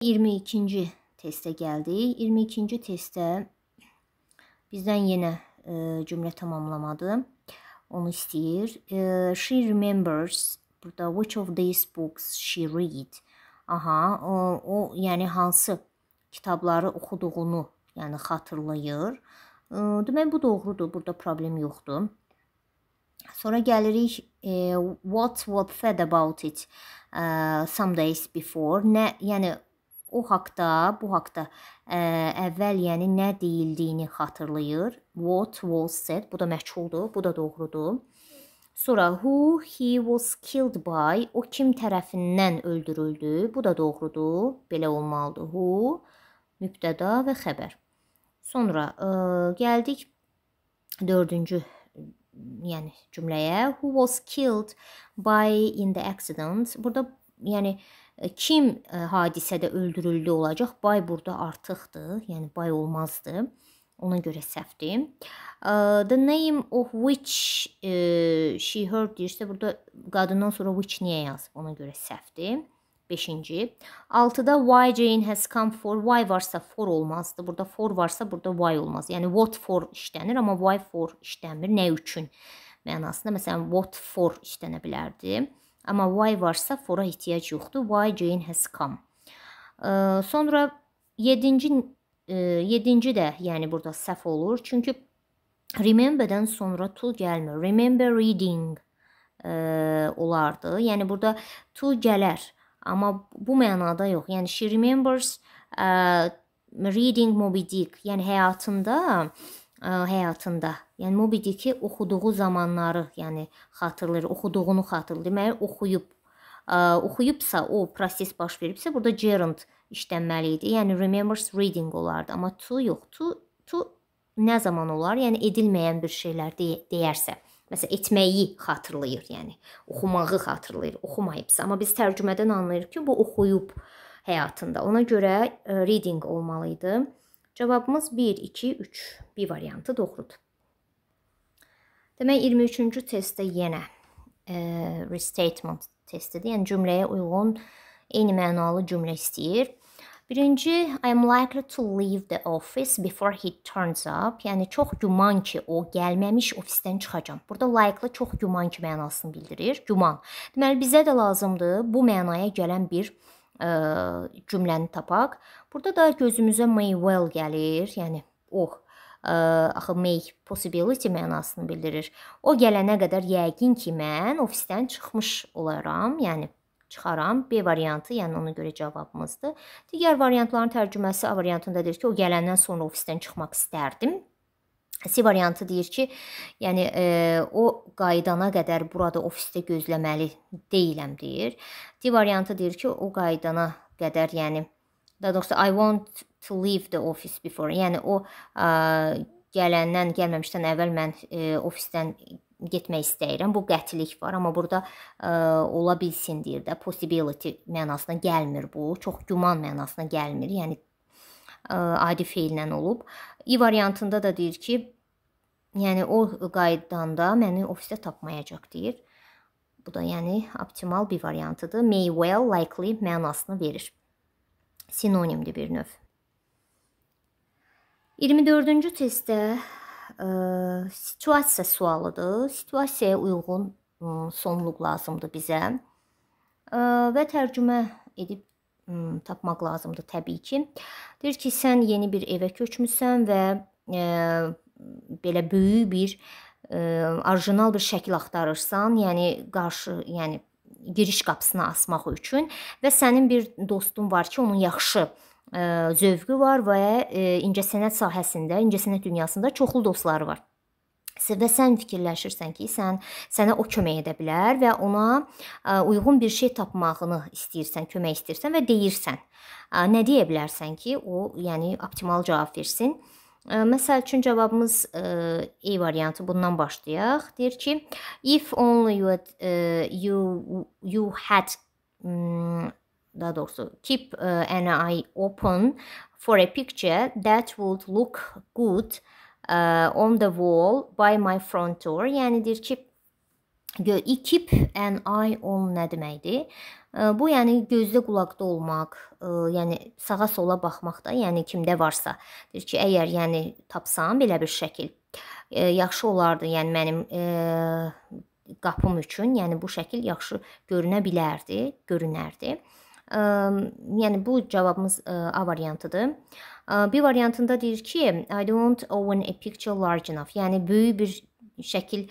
22-ci testə gəldik. 22-ci testdə bizdən yenə e, cümlə tamamlamadı. Onu istəyir. E, she remembers burada which of these books she read. Aha, o, o yəni hansı kitabları oxuduğunu, yəni xatırlayır. E, demək bu doğrudur. Burada problem yoxdur. Sonra gəlirik e, what what said about it uh, some days before. Nə, yəni o haqda, bu haqda ə, e, əvvəl yəni nə deyildiyini xatırlayır. What was said, bu da məchuldur, bu da doğrudur. Sonra who he was killed by, o kim tərəfindən öldürüldü, bu da doğrudur. Belə olmalıdır who, mübtəda və xəbər. Sonra ə, e, gəldik 4-cü yəni cümləyə who was killed by in the accident. Burada yəni ə, E, kim e, hadisədə öldürüldü olacaq? Bay burada artıqdır, yəni bay olmazdı. Ona görə səhvdir. E, the name of which she heard deyirsə, burada qadından sonra which niyə yazıb? Ona görə səhvdir. 5-ci. 6-da why Jane has come for, why varsa for olmazdı. Burada for varsa burada why olmaz. Yəni what for işlənir, amma why for işlənmir. Nə üçün mənasında. Məsələn, what for işlənə bilərdi. Amma why varsa for-a ehtiyac yoxdur. Why Jane has come. E, sonra 7-ci 7-ci də, yəni burada səhv olur. Çünki remember-dən sonra to gəlmir. Remember reading ə, olardı. Yəni burada to gələr, amma bu mənada yox. Yəni she remembers ə, reading Moby Dick. Yəni həyatında ə, həyatında Yəni Moby Dick-i oxuduğu zamanları, yəni xatırlayır, oxuduğunu xatırlayır. Deməli oxuyub ə, oxuyubsa, o proses baş veribsə, burada gerund işlənməli idi. Yəni remembers reading olardı, amma to yox. To to nə zaman olar? Yəni edilməyən bir şeylər deyə, deyərsə. Məsələn, etməyi xatırlayır, yəni oxumağı xatırlayır, oxumayıbsa. Amma biz tərcümədən anlayırıq ki, bu oxuyub həyatında. Ona görə reading olmalı idi. Cavabımız 1 2 3 B variantı doğrudur. Demək 23-cü testdə yenə e, restatement testidir. Yəni cümləyə uyğun eyni mənalı cümlə istəyir. Birinci, I am likely to leave the office before he turns up. Yəni çox güman ki, o gəlməmiş ofisdən çıxacam. Burada likely çox güman ki mənasını bildirir. Güman. Deməli bizə də lazımdır bu mənaya gələn bir ə, e, cümləni tapaq. Burada da gözümüzə may well gəlir. Yəni o oh, axı make possibility mənasını bildirir. O gələnə qədər yəqin ki, mən ofisdən çıxmış olaram, yəni çıxaram. B variantı, yəni ona görə cavabımızdır. Digər variantların tərcüməsi A variantında deyir ki, o gələndən sonra ofisdən çıxmaq istərdim. C variantı deyir ki, yəni e, o qaydana qədər burada ofisdə gözləməli deyiləm deyir. D variantı deyir ki, o qaydana qədər, yəni daha doğrusu I want to leave the office before. Yəni o ə, e, gələndən, gəlməmişdən əvvəl mən ə, e, ofisdən getmək istəyirəm. Bu qətilik var, amma burada ə, e, ola bilsin deyir də possibility mənasına gəlmir bu. Çox güman mənasına gəlmir. Yəni ə, adi feillə olub. İ variantında da deyir ki, yəni o qaydanda məni ofisdə tapmayacaq deyir. Bu da yəni optimal bir variantıdır. May well, likely mənasını verir. Sinonimdir bir növ. 24-cü testdə ə, e, situasiya sualıdır. Situasiyaya uyğun ə, e, sonluq lazımdır bizə. Ə, e, və tərcümə edib ə, tapmaq lazımdır təbii ki. Deyir ki, sən yeni bir evə köçmüsən və ə, belə böyük bir ə, orijinal bir şəkil axtarırsan, yəni qarşı, yəni giriş qapısını asmaq üçün və sənin bir dostun var ki, onun yaxşı ə, zövqü var və ə, incəsənət sahəsində, incəsənət dünyasında çoxlu dostları var. Və sən fikirləşirsən ki, sən sənə o kömək edə bilər və ona ə, uyğun bir şey tapmağını istəyirsən, kömək istəyirsən və deyirsən. Ə, nə deyə bilərsən ki, o, yəni optimal cavab versin. Ə, məsəl üçün cavabımız ə, E variantı bundan başlayaq. Deyir ki, if only you had, ə, you you had ə, mm, daha doğrusu keep uh, an eye open for a picture that would look good uh, on the wall by my front door. Yəni deyir ki, keep an eye on nə deməkdir? Uh, bu yəni gözdə qulaqda olmaq, uh, yəni sağa sola baxmaq da, yəni kimdə varsa. Deyir ki, əgər yəni tapsam belə bir şəkil uh, yaxşı olardı, yəni mənim qapım üçün, yəni bu şəkil yaxşı görünə bilərdi, görünərdi yəni bu cavabımız A variantıdır. B variantında deyir ki, I don't own a picture large enough. Yəni böyük bir şəkil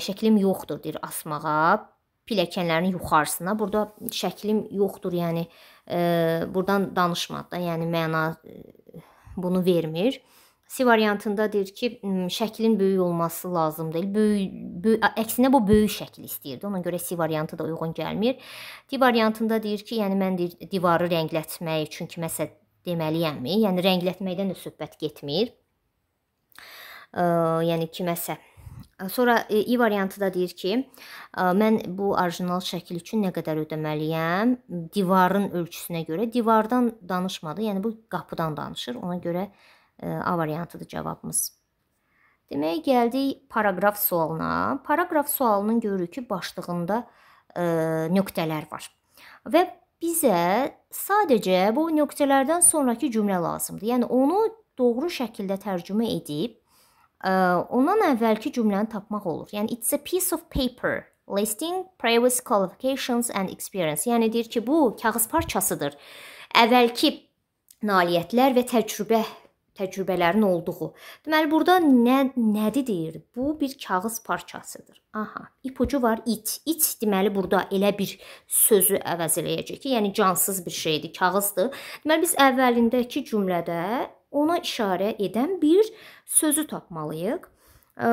şəklim yoxdur deyir asmağa pilləkənlərin yuxarısına. Burada şəklim yoxdur, yəni e, buradan danışmadı da, yəni məna e, bunu vermir. E, C variantında deyir ki, hmm, şəklin böyük olması lazım deyil. Böyük, böyük əksinə bu böyük şəkil istəyirdi. Ona görə C variantı da uyğun gəlmir. D variantında deyir ki, yəni mən deyir divarı rənglətmək üçün kiməsə deməliyəmmi? Yəni rənglətməkdən də söhbət getmir. Yəni e, yəni kiməsə Sonra i e, variantı da deyir ki, e, mən bu orijinal şəkil üçün nə qədər ödəməliyəm? Divarın ölçüsünə görə. Divardan danışmadı, yəni bu qapıdan danışır. Ona görə A variantıdır cavabımız. Demək gəldik paraqraf sualına. Paraqraf sualının görürük ki, başlığında e, nöqtələr var. Və bizə sadəcə bu nöqtələrdən sonrakı cümlə lazımdır. Yəni onu doğru şəkildə tərcümə edib e, ondan əvvəlki cümləni tapmaq olur. Yəni it's a piece of paper listing previous qualifications and experience. Yəni deyir ki, bu kağız parçasıdır. Əvvəlki nailiyyətlər və təcrübə təcrübələrin olduğu. Deməli burada nə nədir deyir? Bu bir kağız parçasıdır. Aha, ipucu var it. İt deməli burada elə bir sözü əvəz eləyəcək ki, yəni cansız bir şeydir, kağızdır. Deməli biz əvvəlindəki cümlədə ona işarə edən bir sözü tapmalıyıq. Ə,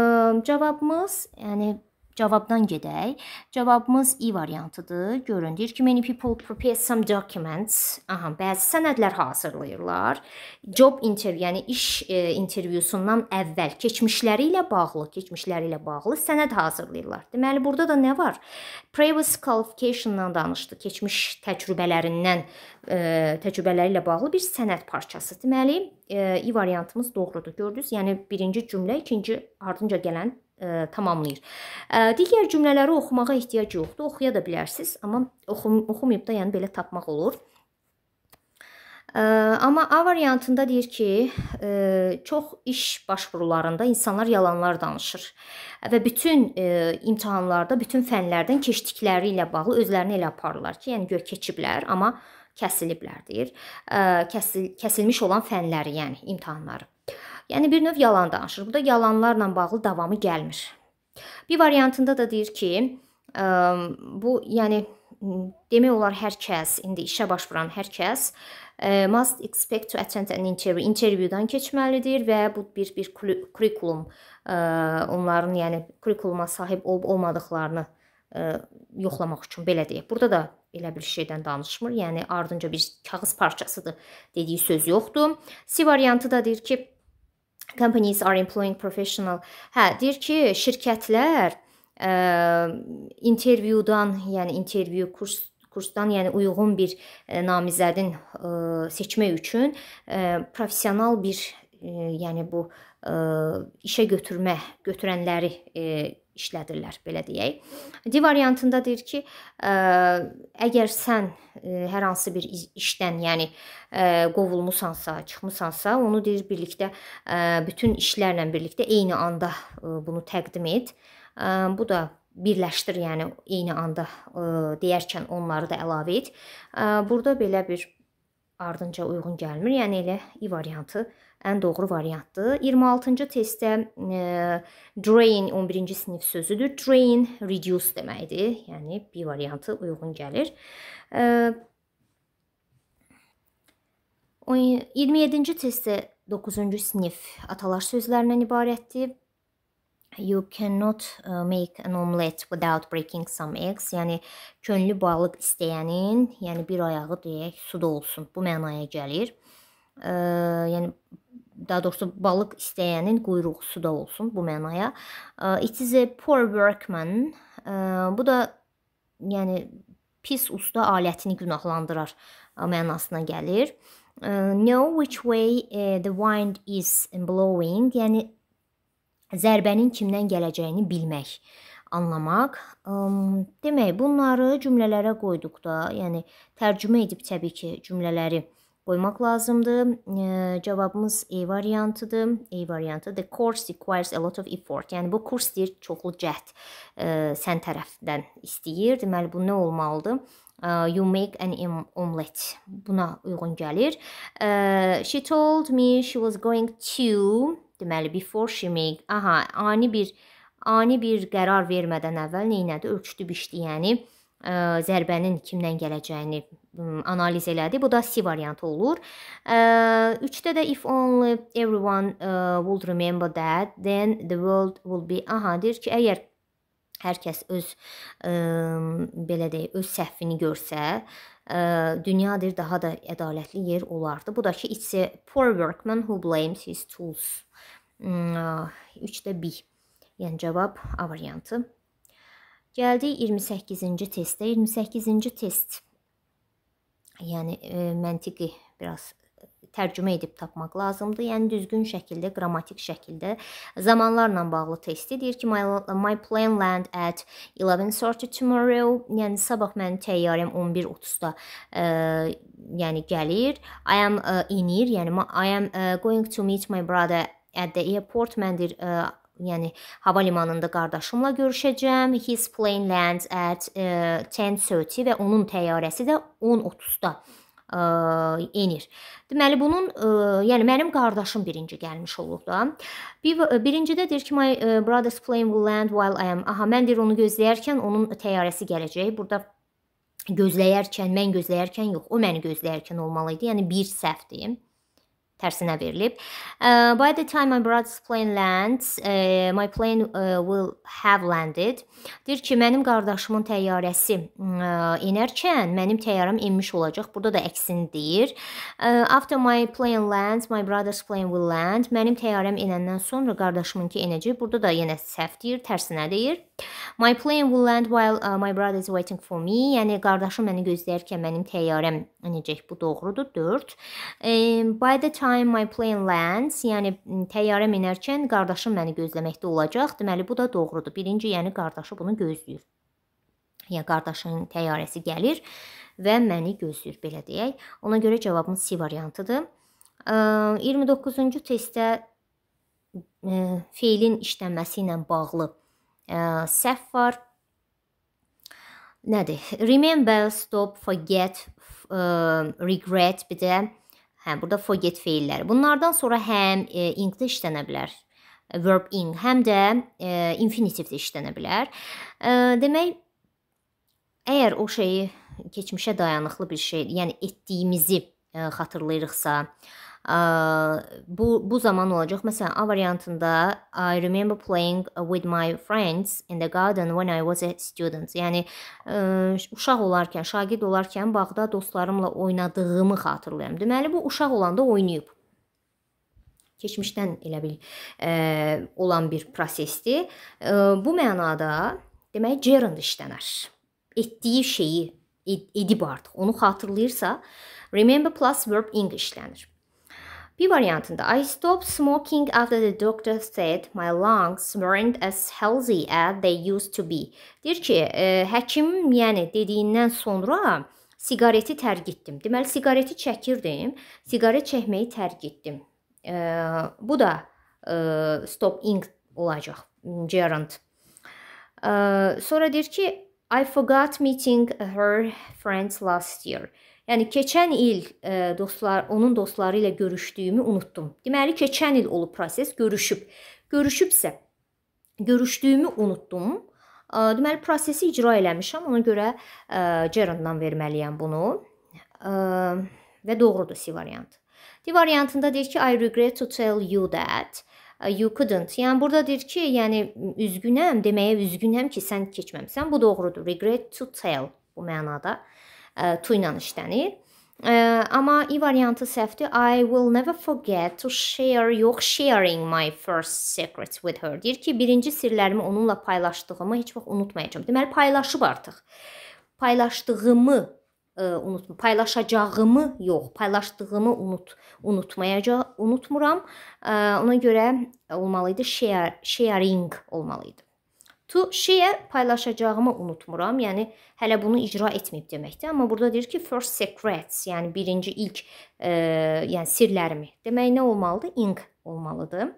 cavabımız, yəni Cavabdan gedək. Cavabımız i e variantıdır. Görün, deyir ki, many people prepare some documents. Aha, bəzi sənədlər hazırlayırlar. Job interview, yəni iş e, intervyusundan əvvəl keçmişləri ilə bağlı, keçmişləri ilə bağlı sənəd hazırlayırlar. Deməli, burada da nə var? Previous qualification-dan danışdı. Keçmiş təcrübələrindən, e, təcrübələri ilə bağlı bir sənəd parçası. Deməli, e, i e variantımız doğrudur. Gördünüz? Yəni birinci cümlə, ikinci ardınca gələn ə, tamamlayır. Ə, digər cümlələri oxumağa ehtiyac yoxdur. Oxuya da bilərsiniz, amma oxum oxumayıb da, yəni belə tapmaq olur. Ə, amma A variantında deyir ki, ə, çox iş başvurularında insanlar yalanlar danışır və bütün ə, imtahanlarda, bütün fənlərdən keçdikləri ilə bağlı özlərini elə aparırlar ki, yəni gör keçiblər, amma kəsiliblər deyir. Ə, kəsil, kəsilmiş olan fənləri, yəni imtahanları. Yəni bir növ yalan danışır. Bu da yalanlarla bağlı davamı gəlmir. Bir variantında da deyir ki, ə, bu yəni demək olar hər kəs, indi işə baş vuran hər kəs ə, must expect to attend an interview, intervyudan keçməlidir və bu bir bir kurikulum ə, onların yəni kurikuluma sahib olub-olmadıklarını ə, yoxlamaq üçün belə deyək. Burada da elə bir şeydən danışmır. Yəni ardınca bir kağız parçasıdır dediyi söz yoxdur. C variantı da deyir ki, companies are employing professional. Hə, deyir ki, şirkətlər ə, e, intervyudan, yəni intervyu kurs kursdan, yəni uyğun bir ə, e, namizədin ə, e, seçmək üçün ə, professional bir ə, yəni bu ə, işə götürmə, götürənləri ə, işlədirlər, belə deyək. D variantında deyir ki, ə, e, əgər sən ə, e, hər hansı bir işdən, yəni ə, e, qovulmusansa, çıxmısansa, onu deyir birlikdə ə, bütün işlərlə birlikdə eyni anda ə, bunu təqdim et. Ə, bu da birləşdir, yəni eyni anda ə, deyərkən onları da əlavə et. Ə, burada belə bir ardınca uyğun gəlmir. Yəni elə i variantı ən doğru variantdır. 26-cı testdə e, drain 11-ci sinif sözüdür. Drain reduce deməkdir. Yəni B variantı uyğun gəlir. E, 27-ci testdə 9-cu sinif atalar sözlərindən ibarətdir. You cannot e, make an omelet without breaking some eggs. Yəni könlü balıq istəyənin, yəni bir ayağı deyək, suda olsun. Bu mənaya gəlir e, yəni daha doğrusu balıq istəyənin quyruğu suda olsun bu mənaya. E, it is a poor workman. E, bu da yəni pis usta alətini günahlandırar e, mənasına gəlir. E, know which way e, the wind is blowing, yəni zərbənin kimdən gələcəyini bilmək anlamaq. Demək, bunları cümlələrə qoyduqda, yəni tərcümə edib təbii ki, cümlələri qoymaq lazımdır. E, cavabımız E variantıdır. E variantı the course requires a lot of effort. Yəni bu kurs deyir çoxlu cəhd e, sən tərəfdən istəyir. Deməli bu nə olmalıdır? Uh, you make an omelet buna uyğun gəlir. Uh, she told me she was going to deməli before she make aha ani bir ani bir qərar vermədən əvvəl nə etdi? Ölçdü biçdi, yəni ə, e, zərbənin kimdən gələcəyini Hmm, analiz elədi. Bu da C variantı olur. 3-də də if only everyone would remember that, then the world would be aha deyir ki, əgər hər kəs öz ə, belə deyək, öz səhvini görsə, ə, dünyadır daha da ədalətli yer olardı. Bu da ki, it's a poor workman who blames his tools. 3-də hmm, B. Yəni cavab A variantı. Gəldik 28-ci testə. 28-ci test yəni e, məntiqi biraz e, tərcümə edib tapmaq lazımdır. Yəni düzgün şəkildə, qrammatik şəkildə zamanlarla bağlı testi deyir ki, my, my plane land at 11:30 tomorrow. Yəni sabah mənim təyyarəm 11:30-da e, yəni gəlir. I am e, inir, yəni I am e, going to meet my brother at the airport. Mən deyir e, yəni havalimanında qardaşımla görüşəcəm. His plane lands at uh, e, 10:30 və onun təyyarəsi də 10:30-da ə, e, enir. Deməli bunun ə, e, yəni mənim qardaşım birinci gəlmiş olub da. Bir birincidə deyir ki, my brother's plane will land while I am. Aha, mən deyir onu gözləyərkən onun təyyarəsi gələcək. Burada gözləyərkən, mən gözləyərkən yox, o məni gözləyərkən olmalı idi. Yəni bir səhvdir tərsinə verilib. Uh, by the time my brother's plane lands, uh, my plane uh, will have landed. Deyir ki, mənim qardaşımın təyyarəsi uh, enərkən mənim təyyarəm enmiş olacaq. Burada da əksini deyir. Uh, after my plane lands, my brother's plane will land. Mənim təyyarəm enəndən sonra qardaşımınki enəcək. Burada da yenə səhv deyir, tərsinə deyir. My plane will land while uh, my brother is waiting for me. Yəni qardaşım məni gözləyərkən mənim təyyarəm necək yəni bu doğrudur? 4. Um, ehm, by the time my plane lands, yəni təyyarəm enərkən qardaşım məni gözləməkdə olacaq. Deməli bu da doğrudur. Birinci, yəni qardaşı bunu gözləyir. Yəni qardaşının təyyarəsi gəlir və məni gözləyir belə deyək. Ona görə cavabımız C variantıdır. Um, ehm, 29-cu testdə e, ehm, feilin işlənməsi ilə bağlı ə, səhv var. Nədir? Remember, stop, forget, ə, э, regret bir də hə burada forget feilləri. Bunlardan sonra həm ə, e, ing-də işlənə bilər verb ing, həm də ə, e, infinitiv də işlənə bilər. Ə, e, demək əgər o şeyi keçmişə dayanıqlı bir şey, yəni etdiyimizi ə, xatırlayırıqsa, ə, bu, bu zaman olacaq. Məsələn, A variantında I remember playing with my friends in the garden when I was a student. Yəni, ə, uşaq olarkən, şagird olarkən bağda dostlarımla oynadığımı xatırlayam. Deməli, bu uşaq olanda oynayıb. Keçmişdən elə bil ə, olan bir prosesdir. Ə, bu mənada, demək, gerund işlənər. Etdiyi şeyi edib artıq, onu xatırlayırsa, remember plus verb ing işlənir. B variantında I stopped smoking after the doctor said my lungs weren't as healthy as they used to be. Deyir ki, e, həkim yəni dediyindən sonra siqareti tərk etdim. Deməli siqareti çəkirdim, siqaret çəkməyi tərk etdim. E, bu da e, stop ing olacaq gerund. E, sonra deyir ki, I forgot meeting her friends last year. Yəni keçən il e, dostlar, onun dostları ilə görüşdüyümü unutdum. Deməli keçən il olub proses görüşüb. Görüşübsə görüşdüyümü unutdum. E, deməli prosesi icra eləmişəm. Ona görə e, gerunddan verməliyəm bunu. E, və doğrudur C variantı. D variantında deyir ki, I regret to tell you that e, you couldn't. Yəni burada deyir ki, yəni üzgünəm deməyə üzgünəm ki, sən keçməmisən. Bu doğrudur. Regret to tell bu mənada. E, to ilə işlənir. Ə, e, amma i variantı səhvdir. I will never forget to share yox sharing my first secrets with her. Deyir ki, birinci sirlərimi onunla paylaşdığımı heç vaxt unutmayacağam. Deməli paylaşıb artıq. Paylaşdığımı ə, e, unutma, paylaşacağımı yox, paylaşdığımı unut, unutmayacaq, unutmuram. Ə, ona görə olmalı idi share, sharing olmalı idi to share paylaşacağımı unutmuram. Yəni hələ bunu icra etməyib deməkdir. Amma burada deyir ki, first secrets, yəni birinci ilk, e, yəni sirlərimi. Demək nə olmalıdır? Ink olmalıdır.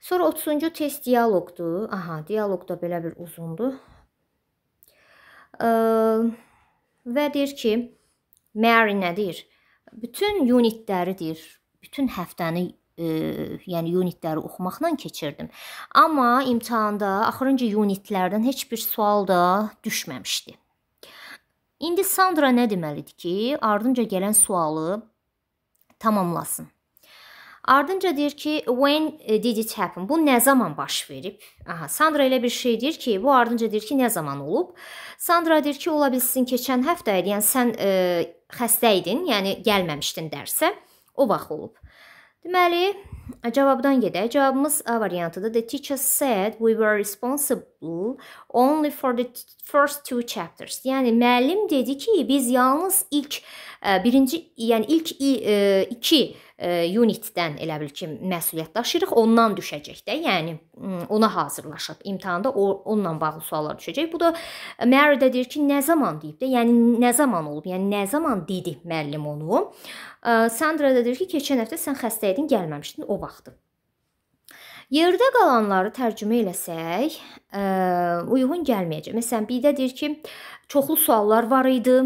Sonra 30-cu test dialoqdur. Aha, dialoq da belə bir uzundur. E, və deyir ki, Mary nə deyir? Bütün unitləri deyir, bütün həftəni E, yəni unitləri oxumaqla keçirdim. Amma imtahanda axırıncı unitlərdən heç bir sual da düşməmişdi. İndi Sandra nə deməlidir ki, ardınca gələn sualı tamamlasın. Ardınca deyir ki, when did it happen? Bu nə zaman baş verib? Aha, Sandra elə bir şey deyir ki, bu ardınca deyir ki, nə zaman olub? Sandra deyir ki, ola bilsin keçən həftə idi. Yəni sən e, xəstə idin, yəni gəlməmişdin dərsə. O vaxt olub. Deməli, cavabdan gedək. Cavabımız A variantıdır. The teacher said we were responsible only for the first two chapters. Yəni müəllim dedi ki, biz yalnız ilk e, birinci, yəni ilk e, iki E, unitdən elə bil ki, məsuliyyət daşıyırıq, ondan düşəcək də. Yəni ona hazırlaşıb imtahanda o, onunla bağlı suallar düşəcək. Bu da e, Mary də deyir ki, nə zaman deyib də? Yəni nə zaman olub? Yəni nə zaman dedi müəllim onu? E, Sandra da deyir ki, keçən həftə sən xəstə idin, gəlməmişdin o vaxtı. Yerdə qalanları tərcümə eləsək, ə, uyğun gəlməyəcək. Məsələn, birdə deyir ki, çoxlu suallar var idi,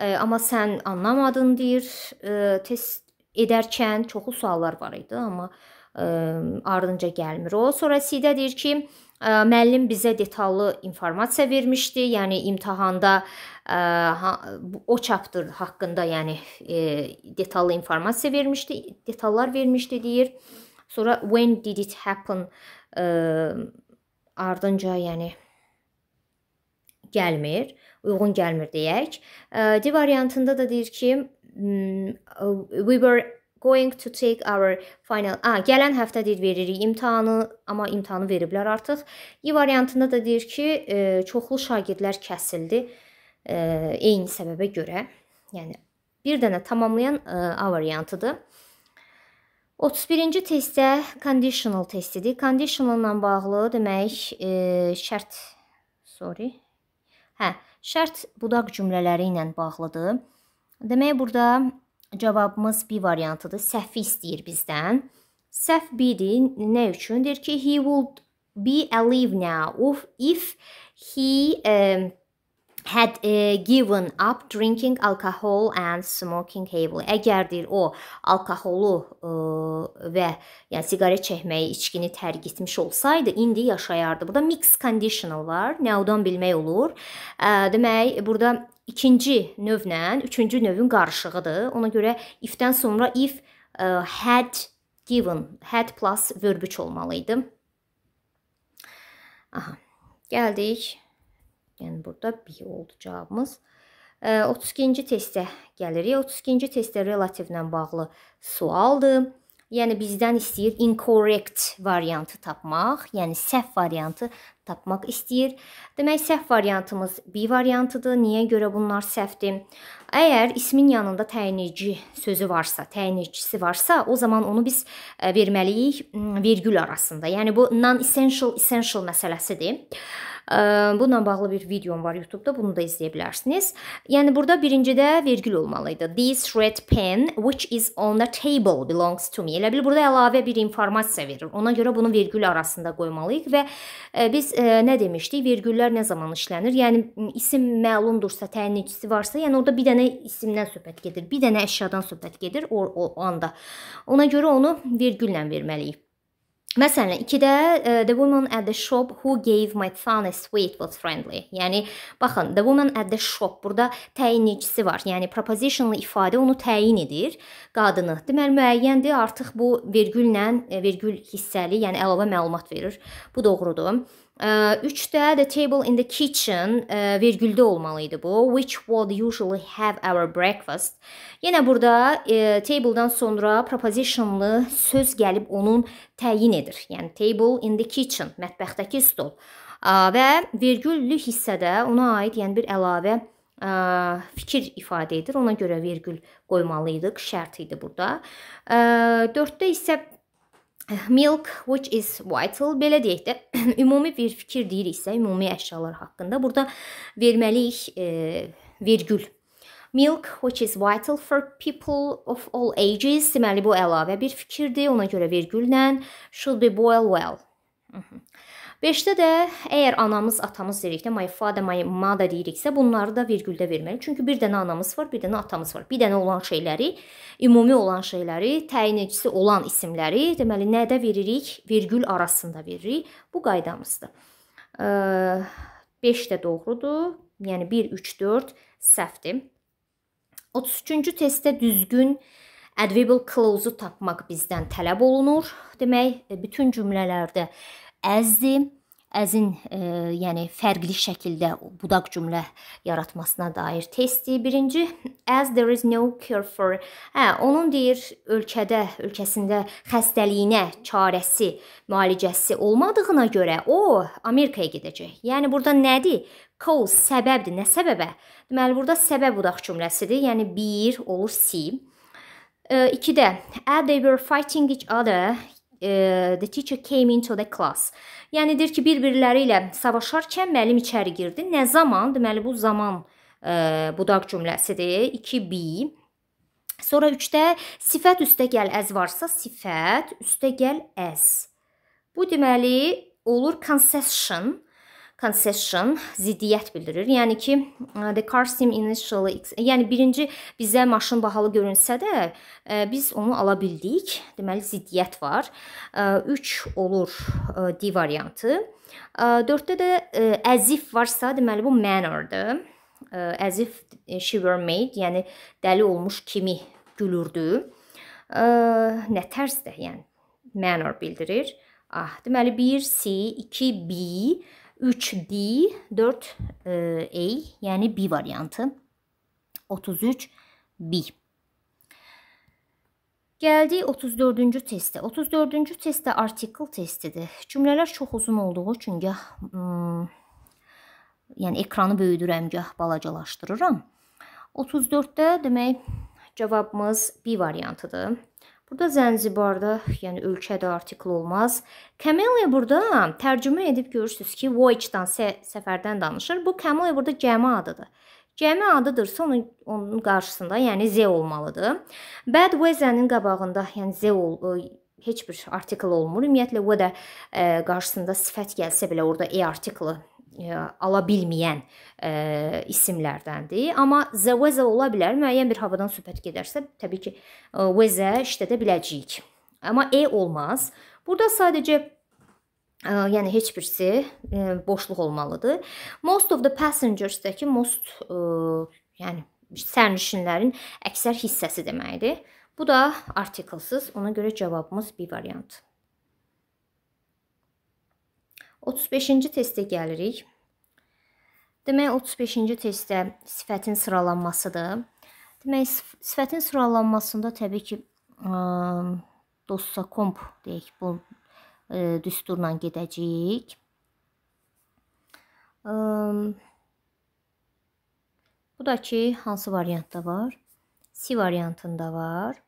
ə, amma sən anlamadın deyir. Ə, test edərkən çoxlu suallar var idi, amma ə, ardınca gəlmir. O sonra C-də deyir ki, ə, müəllim bizə detallı informasiya vermişdi. Yəni imtahanda ə, ha, o chapter haqqında, yəni ə, detallı informasiya vermişdi, detallar vermişdi deyir. Sonra when did it happen? Ə, ardınca yəni gəlmir, uyğun gəlmir deyək. D variantında da deyir ki, Mm, uh, we were going to take our final. A, ah, gələn həftə deyir veririk imtahanı, amma imtahanı veriblər artıq. E variantında da deyir ki, e, çoxlu şagirdlər kəsildi e, eyni səbəbə görə. Yəni bir dənə tamamlayan e, A variantıdır. 31-ci testdə conditional testidir. Conditionalla bağlı demək, e, şərt sorry. Hə, şərt budaq cümlələri ilə bağlıdır. Demək burada cavabımız B variantıdır. Səhvi istəyir bizdən. Səhv B-dir. Nə üçün? Deyir ki, he would be alive now if he um, had uh, given up drinking alcohol and smoking heavily. Əgər deyir o alkoholu ə, uh, və yəni siqaret çəkməyi, içkini tərk etmiş olsaydı, indi yaşayardı. Burada mix conditional var. Now-dan bilmək olur. Ə, uh, demək, burada ikinci növlə üçüncü növün qarışığıdır. Ona görə if-dən sonra if ə, e, had given, had plus verb 3 olmalı idi. Aha. Gəldik. Yəni burada B oldu cavabımız. 32-ci e, testə gəlirik. 32-ci testdə relativlə bağlı sualdır. Yəni bizdən istəyir incorrect variantı tapmaq, yəni səhv variantı tapmaq istəyir. Demək səhv variantımız B variantıdır. Niyə görə bunlar səhvdir? Əgər ismin yanında təyinleyici sözü varsa, təyinleyicisi varsa, o zaman onu biz e, verməliyik vergül arasında. Yəni bu non essential essential məsələsidir. Bununla bağlı bir videom var YouTube-da, bunu da izləyə bilərsiniz. Yəni burada birincidə vergil olmalı idi. This red pen which is on the table belongs to me. Elə bil burada əlavə bir informasiya verir. Ona görə bunu vergül arasında qoymalıyıq və biz nə demişdik? Vergüllər nə zaman işlənir? Yəni isim məlumdursa, təyinçisi varsa, yəni orada bir dənə isimdən söhbət gedir, bir dənə əşyadan söhbət gedir o, o anda. Ona görə onu vergüllə verməliyik. Məsələn, 2-də uh, e, the woman at the shop who gave my son a sweet was friendly. Yəni baxın, the woman at the shop burada təyinləyicisi var. Yəni propositionlı ifadə onu təyin edir, qadını. Deməli müəyyəndir. Artıq bu vergüllə e, vergül hissəli, yəni əlavə məlumat verir. Bu doğrudur. Üçdə the table in the kitchen ə, e, vergüldə olmalı idi bu. Which would usually have our breakfast. Yenə burada ə, e, tabledan sonra propositionlı söz gəlib onun təyin edir. Yəni table in the kitchen, mətbəxdəki stol. Ə, və vergüllü hissədə ona aid yəni bir əlavə ə, fikir ifadə edir. Ona görə vergül qoymalı idik, şərt idi burada. 4-də isə milk which is vital belə deyək də ümumi bir fikir deyiriksə ümumi əşyalar haqqında burada verməliyik e, vergül Milk which is vital for people of all ages deməli bu əlavə bir fikirdir. Ona görə vergüllə should be boiled well. Mm -hmm. 5-də də əgər anamız, atamız deyirikdə, my father, my mother deyiriksə, bunları da vergüldə verməliyik. Çünki bir dənə anamız var, bir dənə atamız var. Bir dənə olan şeyləri, ümumi olan şeyləri, təyin edicisi olan isimləri, deməli nədə veririk? Vergül arasında veririk. Bu qaydamızdır. 5 də doğrudur. Yəni 1 3 4 səhvdir. 33-cü testdə düzgün adverbial clause-u tapmaq bizdən tələb olunur. Demək, bütün cümlələrdə əzdir. Əzin, e, yəni fərqli şəkildə budaq cümlə yaratmasına dair testdir. Birinci, as there is no cure for. Hə, onun deyir ölkədə, ölkəsində xəstəliyinə çarəsi, müalicəsi olmadığına görə o Amerikaya gedəcək. Yəni burada nədir? Cause səbəbdir. Nə səbəbə? Deməli burada səbəb budaq cümləsidir. Yəni bir olur C. 2-də e, they were fighting each other, e, the teacher came into the class. Yəni deyir ki, bir-birləri ilə savaşarkən müəllim içəri girdi. Nə zaman? Deməli bu zaman e, budaq cümləsidir. 2B. Sonra 3-də sifət üstə gəl əz varsa, sifət üstə gəl əz. Bu deməli olur concession concession ziddiyyət bildirir. Yəni ki, the car seem initially, yəni birinci bizə maşın bahalı görünsə də, biz onu ala bildik. Deməli ziddiyyət var. 3 olur D variantı. 4-də də əzif varsa, deməli bu manner-dır. Əzif she were made, yəni dəli olmuş kimi gülürdü. Nə tərzdə, yəni manner bildirir. Ah, deməli 1 C, 2 B, 3D, 4A e, yani B variantı. 33B. Gəldi 34-cü testə. 34-cü testdə artikel testidir. Cümlələr çox uzun olduğu üçün gah ım, hmm, yəni ekranı böyüdürəm, gah balacalaşdırıram. 34-də demək cavabımız B variantıdır. Burada Zənzibarda, yəni ölkədə artikl olmaz. Camellia burada tərcümə edib görürsüz ki, voyage-dan, səfərdən danışır. Bu Camellia burada gəmi adıdır. Gəmi adıdırsa onun, onun qarşısında, yəni Z olmalıdır. Bad weather-nin qabağında, yəni Z ol, e, heç bir artikl olmur. Ümumiyyətlə, o da ə, e, qarşısında sifət gəlsə belə orada E artiklı E, ala bilməyən ə, e, isimlərdəndir. Amma zəvəzə ola bilər. Müəyyən bir havadan söhbət gedərsə, təbii ki, vəzə e, işlədə biləcəyik. Amma e olmaz. Burada sadəcə ə, yəni heç birisi ə, boşluq olmalıdır. Most of the passengers-dəki most ə, yəni sərnişinlərin əksər hissəsi deməkdir. Bu da artiklsız. Ona görə cavabımız B variantı. 35-ci testə gəlirik. Demək 35-ci testdə sifətin sıralanmasıdır. Demək sifətin sıralanmasında təbii ki ə, dostsa komp deyək bu ə, düsturla gedəcəyik. Ə, bu da ki hansı variantda var? C variantında var.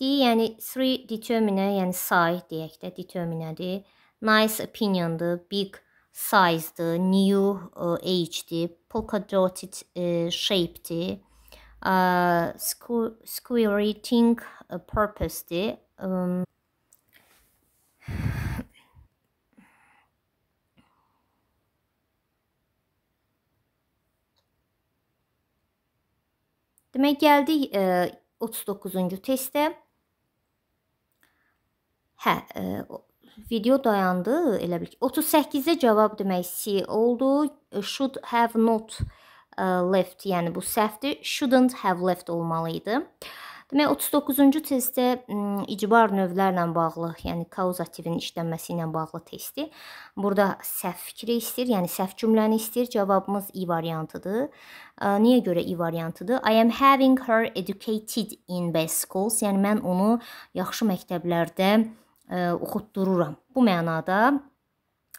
D yəni 3 determinə, yəni say deyək də determinədir. Nice Opinion'dı, Big Size'dı, New HD e, Polka Dotted Shape'di, e, Squirting Purpose'di. Um, Demek geldi e, 39. teste. Hə, e, video dayandı, elə bil ki. 38-də cavab demək C oldu. Should have not e, left, yəni bu səhvdir. Shouldn't have left olmalı idi. Demək 39-cu testdə icbar növlərlə bağlı, yəni kauzativin işlənməsi ilə bağlı testdir. Burada səhv fikri istəyir, yəni səhv cümləni istəyir. Cavabımız i e variantıdır. E, niyə görə i variantıdır? I am having her educated in best schools. Yəni mən onu yaxşı məktəblərdə ə, oxutdururam. Bu mənada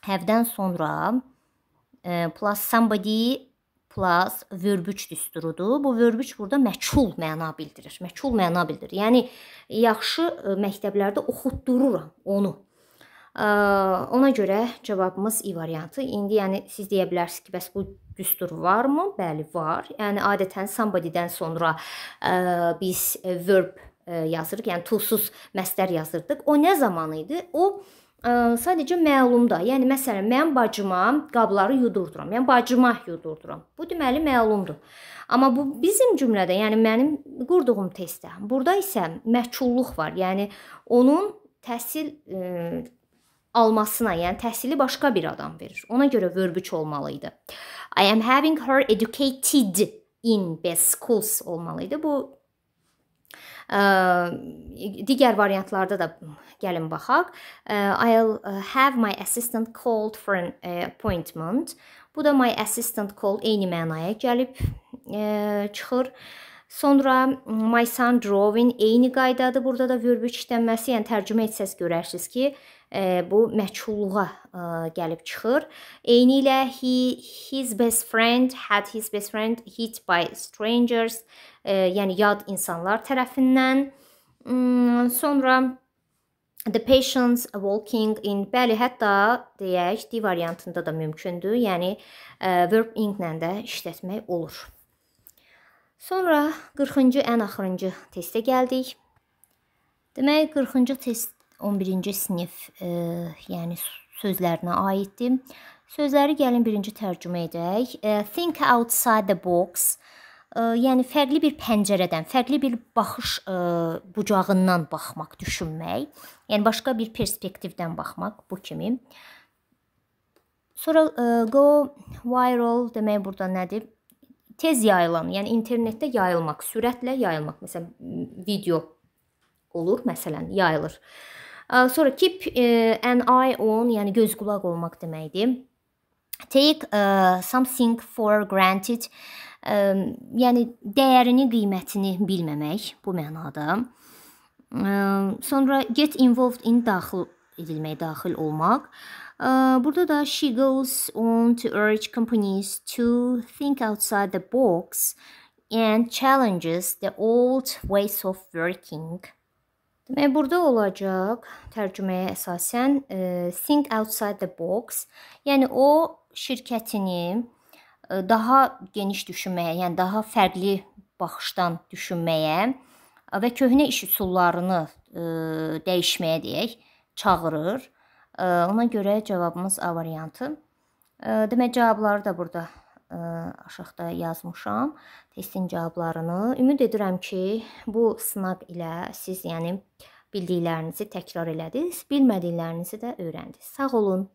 həvdən sonra ə, e, plus somebody plus verbiç düsturudur. Bu verbiç burada məchul məna bildirir. Məchul məna bildirir. Yəni yaxşı e, məktəblərdə oxutdururam onu. Ə, ona görə cavabımız i e variantı. İndi yəni siz deyə bilərsiniz ki, bəs bu düstur varmı? Bəli, var. Yəni adətən somebody-dən sonra ə, biz verb E, yazırıq. Yəni tulsuz məstər yazırdıq. O nə zaman idi? O ə, e, sadəcə məlumda. Yəni məsələn mən bacıma qabları yudurduram. Yəni bacıma yudurduram. Bu deməli məlumdur. Amma bu bizim cümlədə, yəni mənim qurduğum testdə. Burada isə məhculluq var. Yəni onun təhsil ə, e, almasına, yəni təhsili başqa bir adam verir. Ona görə verbiç olmalı idi. I am having her educated in best schools olmalı idi. Bu digər variantlarda da gəlin baxaq. I'll uh, have my assistant called for an uh, appointment. Bu da my assistant called eyni mənaya gəlib çıxır. Sonra mm, my son drawing eyni qaydadır. Burada da verb işlənməsi, yəni tərcümə etsəz görərsiniz ki, bu məchulluğa e, gəlib çıxır. Eynilə he his best friend had his best friend hit by strangers, e, yəni yad insanlar tərəfindən. Hmm, sonra The patients walking in bəli, hətta deyək, D variantında da mümkündür. Yəni e, verb ing-lə də işlətmək olur. Sonra 40-cı ən axırıncı testə gəldik. Demək 40-cı test 11-ci sinif, e, yəni sözlərinə aiddir. Sözləri gəlin birinci tərcümə edək. E, think outside the box. E, yəni fərqli bir pəncərədən, fərqli bir baxış e, bucağından baxmaq, düşünmək. Yəni başqa bir perspektivdən baxmaq bu kimi. Sonra e, go viral demək burada nədir? Tez yayılan, yəni internetdə yayılmaq, sürətlə yayılmaq. Məsələn, video olur, məsələn, yayılır. E, Sonra keep e, an eye on, yəni göz qulaq olmaq deməkdir. Take uh, something for granted, um, e, yəni dəyərini, qiymətini bilməmək bu mənada. Um, sonra get involved in daxil edilmək, daxil olmaq. Burada da she goes on to urge companies to think outside the box and challenges the old ways of working. Demək, burada olacaq tərcüməyə əsasən e, think outside the box, yəni o şirkətini e, daha geniş düşünməyə, yəni daha fərqli baxışdan düşünməyə və köhnə iş üsullarını e, dəyişməyə deyək, çağırır. E, ona görə cavabımız A variantı. E, demək, cavabları da burada aşağıda yazmışam testin cavablarını. Ümid edirəm ki, bu sınaq ilə siz, yəni bildiklərinizi təkrar elədiniz, bilmədiklərinizi də öyrəndiniz. Sağ olun.